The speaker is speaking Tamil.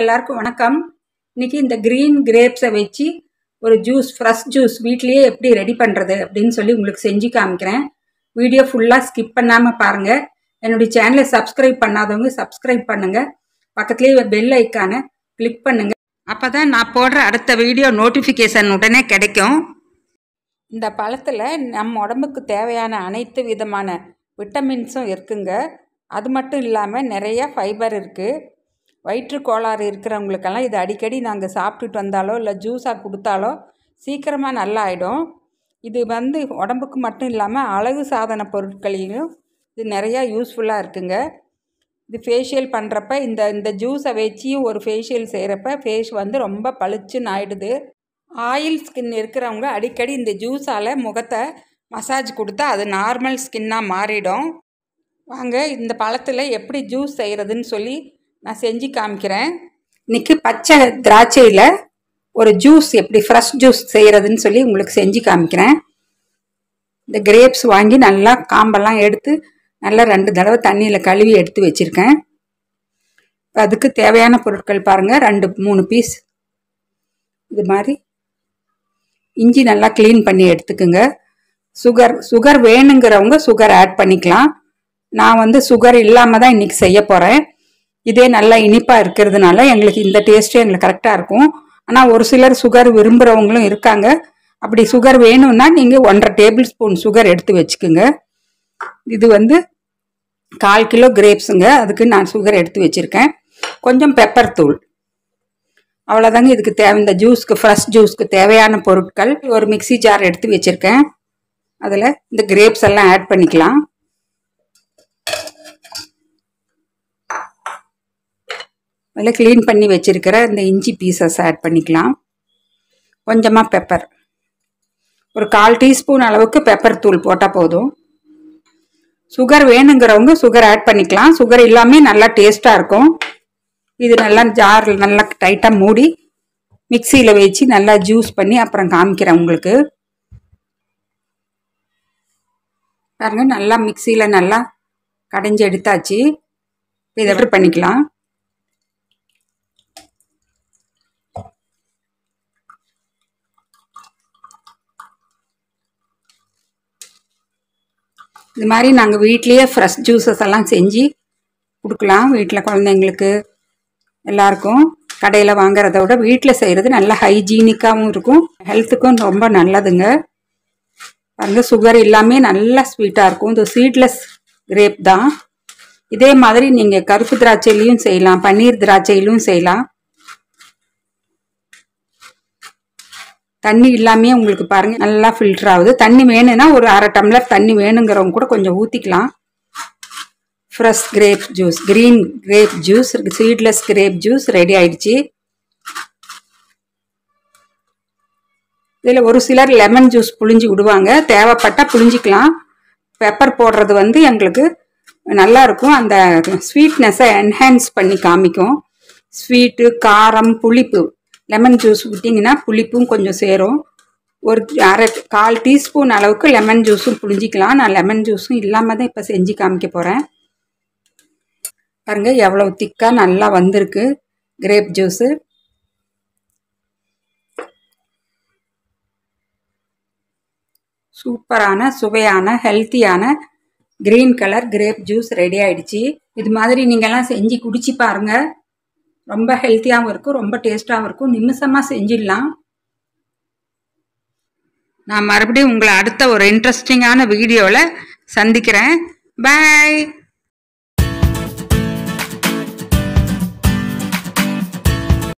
எல்லாருக்கும் வணக்கம் இன்னைக்கு இந்த க்ரீன் கிரேப்ஸை வச்சு ஒரு ஜூஸ் ஃப்ரெஷ் ஜூஸ் வீட்லேயே எப்படி ரெடி பண்ணுறது அப்படின்னு சொல்லி உங்களுக்கு செஞ்சு காமிக்கிறேன் வீடியோ ஃபுல்லாக ஸ்கிப் பண்ணாமல் பாருங்கள் என்னுடைய சேனலை சப்ஸ்கிரைப் பண்ணாதவங்க சப்ஸ்கிரைப் பண்ணுங்கள் பக்கத்துலேயே பெல் ஐக்கானை கிளிக் பண்ணுங்கள் அப்போ தான் நான் போடுற அடுத்த வீடியோ நோட்டிஃபிகேஷன் உடனே கிடைக்கும் இந்த பழத்தில் நம் உடம்புக்கு தேவையான அனைத்து விதமான விட்டமின்ஸும் இருக்குங்க அது மட்டும் இல்லாமல் நிறையா ஃபைபர் இருக்குது வயிற்றுக்கோளாறு இருக்கிறவங்களுக்கெல்லாம் இது அடிக்கடி நாங்கள் சாப்பிட்டுட்டு வந்தாலோ இல்லை ஜூஸாக கொடுத்தாலோ சீக்கிரமாக நல்லா ஆகிடும் இது வந்து உடம்புக்கு மட்டும் இல்லாமல் அழகு சாதன பொருட்களையும் இது நிறையா யூஸ்ஃபுல்லாக இருக்குங்க இது ஃபேஷியல் பண்ணுறப்ப இந்த இந்த ஜூஸை வச்சு ஒரு ஃபேஷியல் செய்கிறப்ப ஃபேஸ் வந்து ரொம்ப பளிச்சுன்னு ஆயிடுது ஆயில் ஸ்கின் இருக்கிறவங்க அடிக்கடி இந்த ஜூஸால் முகத்தை மசாஜ் கொடுத்தா அது நார்மல் ஸ்கின்னாக மாறிடும் வாங்க இந்த பழத்தில் எப்படி ஜூஸ் செய்கிறதுன்னு சொல்லி நான் செஞ்சு காமிக்கிறேன் இன்றைக்கி பச்சை திராட்சையில் ஒரு ஜூஸ் எப்படி ஃப்ரெஷ் ஜூஸ் செய்கிறதுன்னு சொல்லி உங்களுக்கு செஞ்சு காமிக்கிறேன் இந்த கிரேப்ஸ் வாங்கி நல்லா காம்பெல்லாம் எடுத்து நல்லா ரெண்டு தடவை தண்ணியில் கழுவி எடுத்து வச்சுருக்கேன் அதுக்கு தேவையான பொருட்கள் பாருங்கள் ரெண்டு மூணு பீஸ் இது மாதிரி இஞ்சி நல்லா க்ளீன் பண்ணி எடுத்துக்குங்க சுகர் சுகர் வேணுங்கிறவங்க சுகர் ஆட் பண்ணிக்கலாம் நான் வந்து சுகர் இல்லாமல் தான் இன்றைக்கி செய்ய போகிறேன் இதே நல்லா இனிப்பாக இருக்கிறதுனால எங்களுக்கு இந்த டேஸ்ட்டே எங்களுக்கு கரெக்டாக இருக்கும் ஆனால் ஒரு சிலர் சுகர் விரும்புகிறவங்களும் இருக்காங்க அப்படி சுகர் வேணும்னா நீங்கள் ஒன்றரை டேபிள் ஸ்பூன் சுகர் எடுத்து வச்சுக்கோங்க இது வந்து கால் கிலோ கிரேப்ஸுங்க அதுக்கு நான் சுகர் எடுத்து வச்சுருக்கேன் கொஞ்சம் பெப்பர் தூள் அவ்வளோதாங்க இதுக்கு தேவை இந்த ஜூஸ்க்கு ஃப்ரெஷ் ஜூஸ்க்கு தேவையான பொருட்கள் ஒரு மிக்சி ஜார் எடுத்து வச்சுருக்கேன் அதில் இந்த கிரேப்ஸ் எல்லாம் ஆட் பண்ணிக்கலாம் நல்லா க்ளீன் பண்ணி வச்சுருக்கிற இந்த இஞ்சி பீசஸ் ஆட் பண்ணிக்கலாம் கொஞ்சமாக பெப்பர் ஒரு கால் டீஸ்பூன் அளவுக்கு பெப்பர் தூள் போட்டால் போதும் சுகர் வேணுங்கிறவங்க சுகர் ஆட் பண்ணிக்கலாம் சுகர் எல்லாமே நல்லா டேஸ்ட்டாக இருக்கும் இது நல்லா ஜாரில் நல்லா டைட்டாக மூடி மிக்சியில் வச்சு நல்லா ஜூஸ் பண்ணி அப்புறம் காமிக்கிறேன் உங்களுக்கு பாருங்கள் நல்லா மிக்சியில் நல்லா கடைஞ்சி எடுத்தாச்சு இதை எப்படி பண்ணிக்கலாம் இது மாதிரி நாங்கள் வீட்லேயே ஃப்ரெஷ் ஜூஸஸ் எல்லாம் செஞ்சு கொடுக்கலாம் வீட்டில் குழந்தைங்களுக்கு எல்லாருக்கும் கடையில் வாங்குறத விட வீட்டில் செய்கிறது நல்ல ஹைஜீனிக்காகவும் இருக்கும் ஹெல்த்துக்கும் ரொம்ப நல்லதுங்க பாருங்கள் சுகர் எல்லாமே நல்லா ஸ்வீட்டாக இருக்கும் இது சீட்லெஸ் கிரேப் தான் இதே மாதிரி நீங்கள் கருப்பு திராட்சையிலையும் செய்யலாம் பன்னீர் திராட்சையிலும் செய்யலாம் தண்ணி இல்லாமயே உங்களுக்கு பாருங்கள் நல்லா ஃபில்டர் ஆகுது தண்ணி வேணும்னா ஒரு அரை டம்ளர் தண்ணி வேணுங்கிறவங்க கூட கொஞ்சம் ஊற்றிக்கலாம் fresh grape juice green grape juice seedless grape juice ready ஆயிடுச்சு இதில் ஒரு சிலர் லெமன் ஜூஸ் புளிஞ்சு விடுவாங்க தேவைப்பட்டால் புளிஞ்சிக்கலாம் பெப்பர் போடுறது வந்து எங்களுக்கு நல்லாயிருக்கும் அந்த ஸ்வீட்னஸை என்ஹான்ஸ் பண்ணி காமிக்கும் ஸ்வீட்டு காரம் புளிப்பு லெமன் ஜூஸ் விட்டிங்கன்னா புளிப்பும் கொஞ்சம் சேரும் ஒரு அரை கால் டீஸ்பூன் அளவுக்கு லெமன் ஜூஸும் புளிஞ்சிக்கலாம் நான் லெமன் ஜூஸும் இல்லாமல் தான் இப்போ செஞ்சு காமிக்க போகிறேன் பாருங்கள் எவ்வளோ திக்காக நல்லா வந்திருக்கு கிரேப் ஜூஸு சூப்பரான சுவையான ஹெல்த்தியான green colour grape juice ready ஆகிடுச்சி இது மாதிரி நீங்கள்லாம் செஞ்சு குடிச்சு பாருங்கள் ரொம்ப ஹெல்த்தியாகவும் இருக்கும் ரொம்ப டேஸ்ட்டாகவும் இருக்கும் நிமிஷமாக செஞ்சிடலாம் நான் மறுபடியும் உங்களை அடுத்த ஒரு இன்ட்ரெஸ்டிங்கான வீடியோவில் சந்திக்கிறேன் பாய்